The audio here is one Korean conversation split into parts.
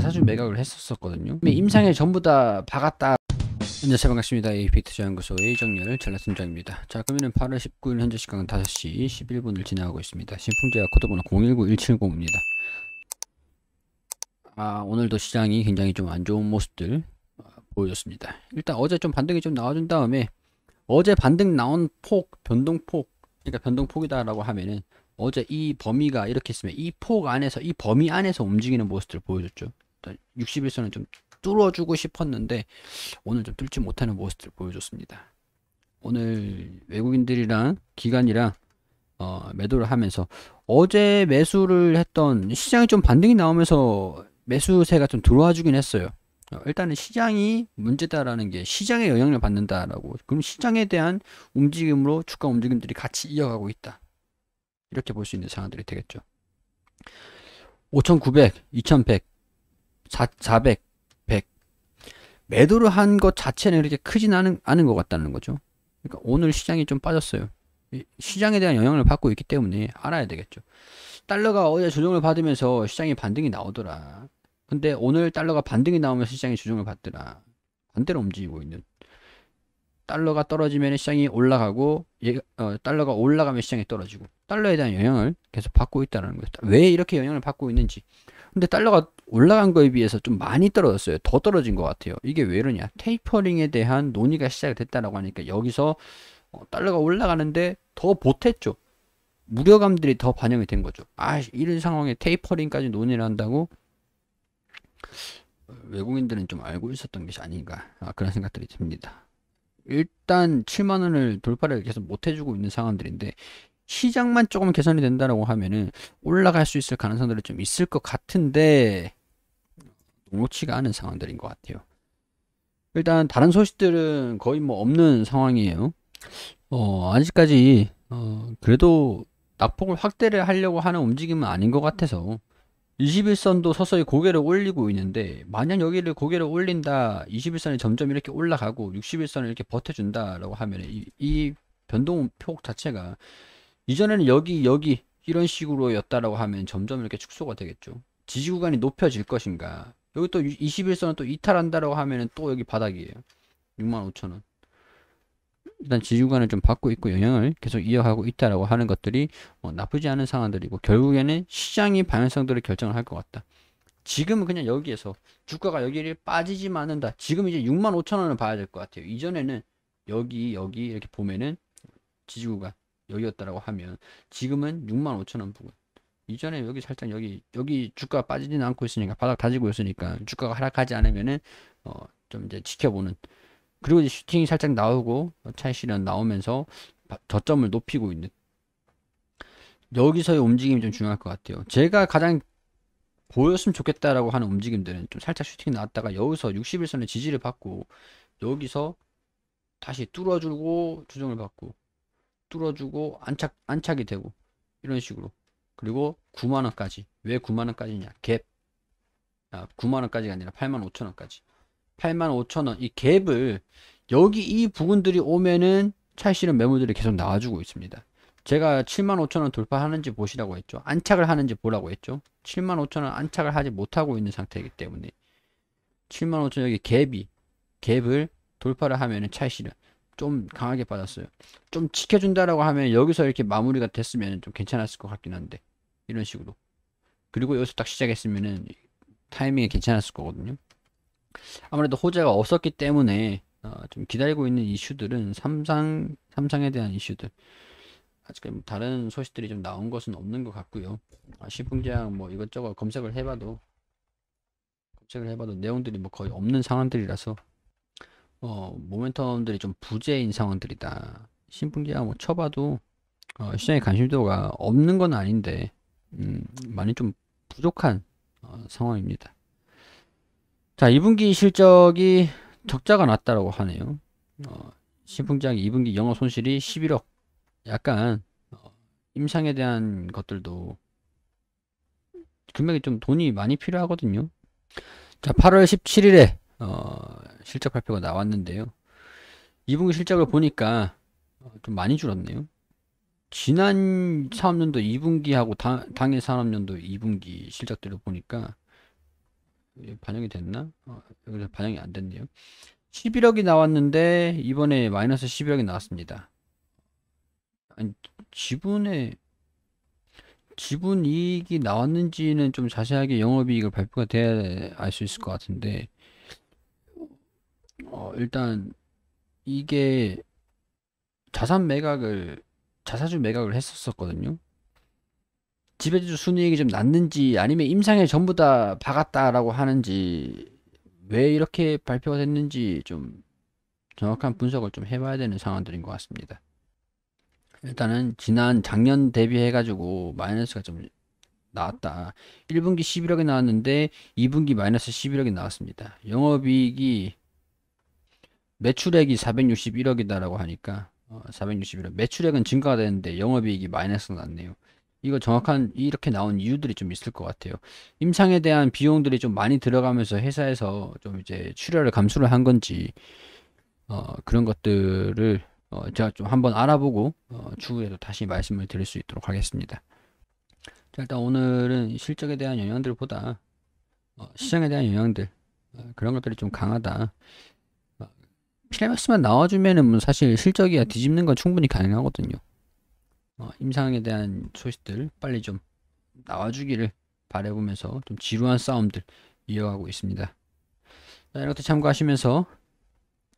자사주 매각을 했었거든요. 었 임상에 전부 다 박았다. 안녕하세요 네, 반갑습니다. 에이펙트 자연구소의 정렬 전라팀장입니다. 자 그러면 8월 19일 현재 시간 5시 11분을 지나가고 있습니다. 신풍제약 코드번호 019170입니다. 아 오늘도 시장이 굉장히 좀 안 좋은 모습들 아, 보여줬습니다. 일단 어제 좀 반등이 좀 나와준 다음에 어제 반등 나온 폭 변동폭 그러니까 변동폭이다 라고 하면은 어제 이 범위가 이렇게 있으면 이 폭 안에서 이 범위 안에서 움직이는 모습들을 보여줬죠. 61선은 0좀 뚫어주고 싶었는데 오늘 좀 뚫지 못하는 모습을 보여줬습니다. 오늘 외국인들이랑 기관이랑 어, 매도를 하면서 어제 매수를 했던 시장이 좀 반등이 나오면서 매수세가 좀 들어와 주긴 했어요. 어, 일단은 시장이 문제다라는 게 시장의 영향을 받는다라고 그럼 시장에 대한 움직임으로 주가 움직임들이 같이 이어가고 있다. 이렇게 볼 수 있는 상황들이 되겠죠. 5,900, 2,100 사, 400, 100 매도를 한 것 자체는 이렇게 크진 않은, 않은 것 같다는 거죠. 그러니까 오늘 시장이 좀 빠졌어요. 시장에 대한 영향을 받고 있기 때문에 알아야 되겠죠. 달러가 어제 조정을 받으면서 시장에 반등이 나오더라. 근데 오늘 달러가 반등이 나오면서 시장이 조정을 받더라. 반대로 움직이고 있는. 달러가 떨어지면 시장이 올라가고 얘, 예, 어, 달러가 올라가면 시장이 떨어지고 달러에 대한 영향을 계속 받고 있다는 거예요. 왜 이렇게 영향을 받고 있는지 근데 달러가 올라간 거에 비해서 좀 많이 떨어졌어요. 더 떨어진 것 같아요. 이게 왜 이러냐. 테이퍼링에 대한 논의가 시작됐다라고 하니까 여기서 어, 달러가 올라가는데 더 보탰죠. 무료감들이 더 반영이 된 거죠. 아, 이런 상황에 테이퍼링까지 논의를 한다고 외국인들은 좀 알고 있었던 것이 아닌가 아, 그런 생각들이 듭니다. 일단 7만 원을 돌파를 계속 못 해주고 있는 상황들인데 시장만 조금 개선이 된다라고 하면은 올라갈 수 있을 가능성들이 좀 있을 것 같은데 녹록치가 않은 상황들인 것 같아요. 일단 다른 소식들은 거의 뭐 없는 상황이에요. 어, 아직까지 어, 그래도 낙폭을 확대를 하려고 하는 움직임은 아닌 것 같아서 21선도 서서히 고개를 올리고 있는데 만약 여기를 고개를 올린다 21선이 점점 이렇게 올라가고 61선을 이렇게 버텨준다 라고 하면 이, 이 변동폭 자체가 이전에는 여기 여기 이런 식으로였다라고 하면 점점 이렇게 축소가 되겠죠. 지지 구간이 높여질 것인가. 여기 또 21선은 또 이탈한다라고 하면은 또 여기 바닥이에요. 65,000원. 일단 지지 구간을 좀 받고 있고 영향을 계속 이어가고 있다라고 하는 것들이 어, 나쁘지 않은 상황들이고 결국에는 시장이 방향성들을 결정을 할 것 같다. 지금은 그냥 여기에서 주가가 여기를 빠지지만 않는다. 지금 이제 65,000원을 봐야 될 것 같아요. 이전에는 여기 여기 이렇게 보면은 지지 구간 여기였다라고 하면 지금은 6만 5천 원 부근. 이전에 여기 살짝 여기 여기 주가 빠지진 않고 있으니까 바닥 다지고 있으니까 주가가 하락하지 않으면은 어 좀 이제 지켜보는 그리고 이제 슈팅이 살짝 나오고 어, 차이 실현 나오면서 저점을 높이고 있는 여기서의 움직임이 좀 중요할 것 같아요. 제가 가장 보였으면 좋겠다라고 하는 움직임들은 좀 살짝 슈팅이 나왔다가 여기서 61선의 지지를 받고 여기서 다시 뚫어주고 조정을 받고 뚫어주고 안착, 안착이 되고 이런 식으로 그리고 9만원까지 왜 9만원까지냐 갭 아, 9만원까지가 아니라 8만 5천원까지 8만 5천원 이 갭을 여기 이 부분들이 오면은 차실은 매물들이 계속 나와주고 있습니다 제가 7만 5천원 돌파하는지 보시라고 했죠 안착을 하는지 보라고 했죠 7만 5천원 안착을 하지 못하고 있는 상태이기 때문에 7만 5천 원 여기 갭이 갭을 돌파를 하면은 차실은 좀 강하게 받았어요. 좀 지켜준다라고 하면 여기서 이렇게 마무리가 됐으면 좀 괜찮았을 것 같긴 한데 이런 식으로 그리고 여기서 딱시작했으면 타이밍이 괜찮았을 거거든요. 아무래도 호재가 없었기 때문에 어, 좀 기다리고 있는 이슈들은 삼상 삼상에 대한 이슈들 아직 뭐 다른 소식들이 좀 나온 것은 없는 것 같고요. 아, 시풍장 뭐 이것저것 검색을 해봐도 검색을 해봐도 내용들이 뭐 거의 없는 상황들이라서 어, 모멘텀들이 좀 부재인 상황들이다. 신분기가 뭐 쳐봐도 어, 시장의 관심도가 없는 건 아닌데 음, 많이 좀 부족한 어, 상황입니다. 자, 2분기 실적이 적자가 났다라고 하네요. 어, 신풍장 2분기 영업 손실이 11억. 약간 어, 임상에 대한 것들도 금액이 좀 돈이 많이 필요하거든요. 자, 8월 17일에 어, 실적 발표가 나왔는데요. 2분기 실적을 보니까 좀 많이 줄었네요. 지난 산업년도 2분기하고 당, 당해 산업년도 2분기 실적들을 보니까 반영이 됐나? 어, 여기서 반영이 안 됐네요. 11억이 나왔는데 이번에 마이너스 11억이 나왔습니다. 아니, 지분에 지분 이익이 나왔는지는 좀 자세하게 영업이익을 발표가 돼야 알 수 있을 것 같은데 일단 이게 자산 매각을 자사주 매각을 했었었거든요. 지배주 순이익이 좀 났는지 아니면 임상에 전부 다 박았다라고 하는지 왜 이렇게 발표가 됐는지 좀 정확한 분석을 좀 해봐야 되는 상황들인 것 같습니다. 일단은 지난 작년 대비해가지고 마이너스가 좀 나왔다. 1분기 11억이 나왔는데 2분기 마이너스 11억이 나왔습니다. 영업이익이 매출액이 461억이다라고 하니까 어, 461억 매출액은 증가가 되는데 영업이익이 마이너스가 났네요. 이거 정확한 이렇게 나온 이유들이 좀 있을 것 같아요. 임상에 대한 비용들이 좀 많이 들어가면서 회사에서 좀 이제 출혈을 감수를 한 건지 어, 그런 것들을 어, 제가 좀 한번 알아보고 어, 추후에도 다시 말씀을 드릴 수 있도록 하겠습니다. 자, 일단 오늘은 실적에 대한 영향들보다 어, 시장에 대한 영향들 어, 그런 것들이 좀 강하다. 필요스만 나와주면은 뭐 사실 실적이야 음. 뒤집는 건 충분히 가능하거든요. 어, 임상에 대한 소식들 빨리 좀 나와주기를 바래보면서 좀 지루한 싸움들 이어가고 있습니다. 자, 이렇게 참고하시면서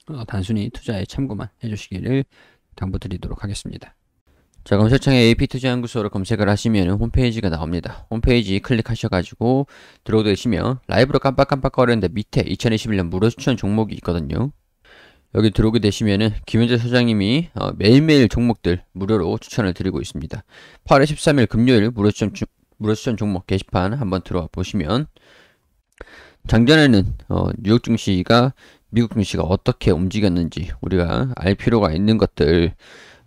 어, 단순히 투자에 참고만 해주시기를 당부드리도록 하겠습니다. 자 검색창에 a p 투자연구소를 검색을 하시면 홈페이지가 나옵니다. 홈페이지 클릭하셔가지고 들어오시면 라이브로 깜빡깜빡 거리는데 밑에 2021년 무료 추천 종목이 있거든요. 여기 들어오게 되시면은 김현재 사장님이 어, 매일매일 종목들 무료로 추천을 드리고 있습니다. 8월 13일 금요일 무료추천, 무료추천 종목 게시판 한번 들어와 보시면 작년에는 어, 뉴욕 증시가 미국 증시가 어떻게 움직였는지 우리가 알 필요가 있는 것들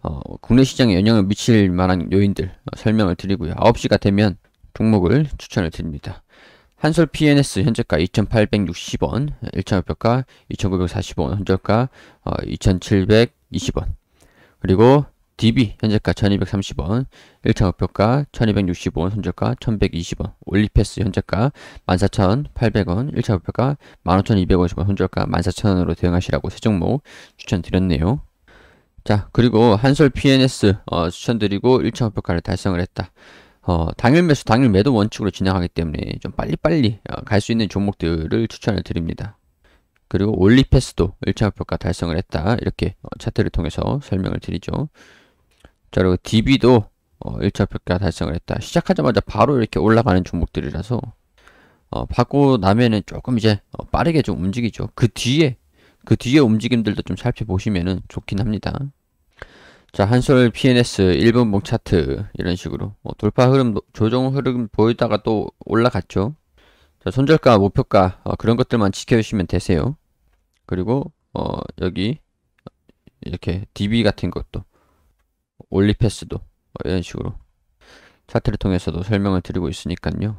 어, 국내 시장에 영향을 미칠 만한 요인들 어, 설명을 드리고요. 9시가 되면 종목을 추천을 드립니다. 한솔 PNS 현재가 2,860원, 1차0 0가 2,940원, 현재가 어, 2,720원. 그리고 DB 현재가 1,230원, 1차0 0가 1,260원, 현재가 1,120원, 올리패스 현재가 14,800원, 1차0 0가 15,250원, 현재가 14,000원으로 대응하시라고 세 종목 추천드렸네요. 자, 그리고 한솔 PNS 어, 추천드리고 1차0 0가를 달성을 했다. 어, 당일 매수, 당일 매도 원칙으로 진행하기 때문에 좀 빨리빨리 어, 갈수 있는 종목들을 추천을 드립니다. 그리고 올리패스도 1차 목표가 달성을 했다. 이렇게 어, 차트를 통해서 설명을 드리죠. 자, 그리고 DB도 1차 어, 목표가 달성을 했다. 시작하자마자 바로 이렇게 올라가는 종목들이라서 어, 받고 나면은 조금 이제 빠르게 좀 움직이죠. 그 뒤에 그 뒤에 움직임들도 좀살펴보시면 좋긴 합니다. 자, 한솔 PNS 1분봉 차트 이런 식으로 뭐 돌파 흐름, 조정 흐름 보이다가 또 올라갔죠. 자, 손절가, 목표가 어, 그런 것들만 지켜주시면 되세요. 그리고 어, 여기 이렇게 DB 같은 것도 올리패스도 어, 이런 식으로 차트를 통해서도 설명을 드리고 있으니까요.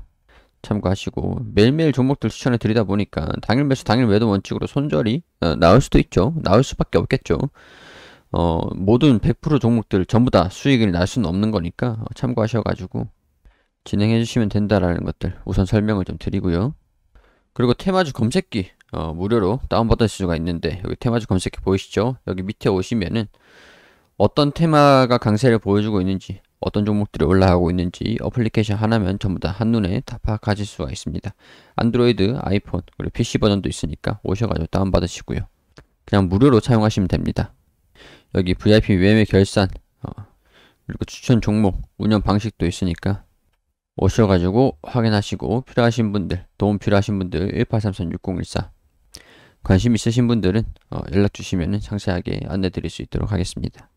참고하시고 매일매일 종목들 추천을 드리다 보니까 당일 매수 당일 매도 원칙으로 손절이 어, 나올 수도 있죠. 나올 수밖에 없겠죠. 어, 모든 100% 종목들 전부 다 수익을 날 수는 없는 거니까 참고하셔가지고 진행해 주시면 된다라는 것들 우선 설명을 좀 드리고요. 그리고 테마주 검색기 어, 무료로 다운받을 수가 있는데 여기 테마주 검색기 보이시죠? 여기 밑에 오시면은 어떤 테마가 강세를 보여주고 있는지 어떤 종목들이 올라가고 있는지 어플리케이션 하나면 전부 다 한눈에 다 파악하실 수가 있습니다. 안드로이드, 아이폰, 그리고 PC 버전도 있으니까 오셔가지고 다운받으시고요. 그냥 무료로 사용하시면 됩니다. 여기 VIP 외매 결산 어, 그리고 추천 종목 운영 방식도 있으니까 오셔가지고 확인하시고 필요하신 분들 도움 필요하신 분들 1833-6014 관심 있으신 분들은 어, 연락 주시면 상세하게 안내 드릴 수 있도록 하겠습니다.